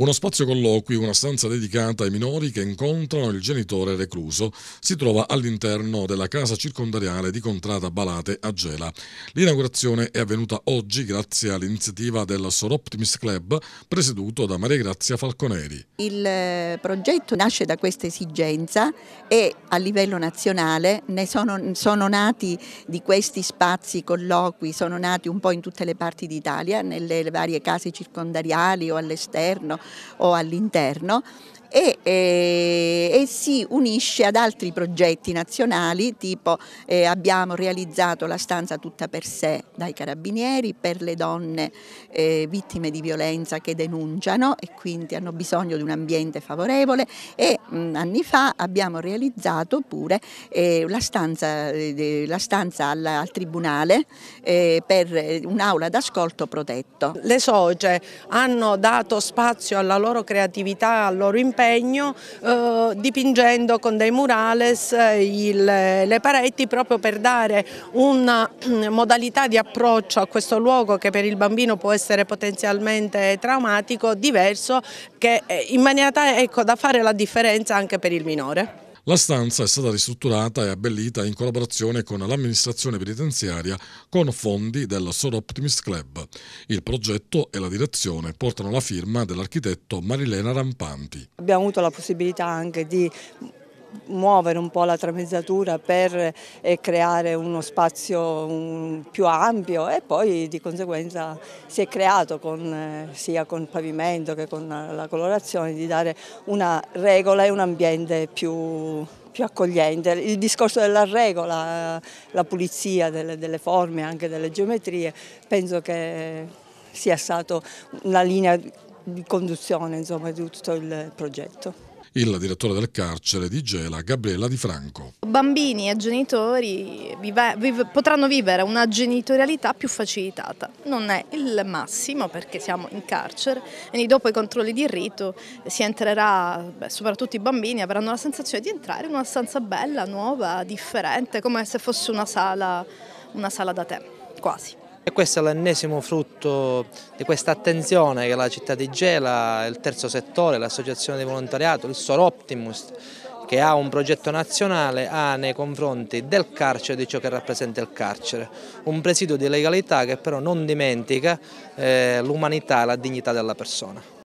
Uno spazio colloqui, una stanza dedicata ai minori che incontrano il genitore recluso, si trova all'interno della casa circondariale di Contrada Balate a Gela. L'inaugurazione è avvenuta oggi grazie all'iniziativa del Soroptimis Club presieduto da Maria Grazia Falconeri. Il eh, progetto nasce da questa esigenza e a livello nazionale ne sono, sono nati di questi spazi colloqui, sono nati un po' in tutte le parti d'Italia, nelle varie case circondariali o all'esterno o all'interno e, e, eh, e, si unisce ad altri progetti nazionali tipo eh, abbiamo realizzato la stanza tutta per sé dai carabinieri per le donne eh, vittime di violenza che denunciano e quindi hanno bisogno di un ambiente favorevole e mh, mm, anni fa abbiamo realizzato pure eh, la, stanza, eh, la stanza al, al tribunale eh, per un'aula d'ascolto protetto. Le soce hanno dato spazio alla loro creatività, al loro impegno impegno eh, dipingendo con dei murales eh, il, le pareti proprio per dare una mm, modalità di approccio a questo luogo che per il bambino può essere potenzialmente traumatico, diverso, che eh, in maniera tale ecco, da fare la differenza anche per il minore. La stanza è stata ristrutturata e abbellita in collaborazione con l'amministrazione penitenziaria con fondi del Sor Optimist Club. Il progetto e la direzione portano la firma dell'architetto Marilena Rampanti. Abbiamo avuto la possibilità anche di muovere un po' la tramezzatura per eh, creare uno spazio più ampio e poi di conseguenza si è creato con, eh, sia con il pavimento che con la colorazione di dare una regola e un ambiente più, più accogliente. Il discorso della regola, eh, la pulizia delle, delle forme, anche delle geometrie, penso che sia stata una linea di conduzione insomma, di tutto il progetto il direttore del carcere di Gela, Gabriella Di Franco. Bambini e genitori vive, vive, potranno vivere una genitorialità più facilitata. Non è il massimo perché siamo in carcere, quindi dopo i controlli di rito si entrerà, beh, soprattutto i bambini avranno la sensazione di entrare in una stanza bella, nuova, differente, come se fosse una sala, una sala da te, quasi. E questo è l'ennesimo frutto di questa attenzione che la città di Gela, il terzo settore, l'associazione di volontariato, il Sor Optimus, che ha un progetto nazionale ha nei confronti del carcere e di ciò che rappresenta il carcere, un presidio di legalità che però non dimentica eh, l'umanità e la dignità della persona.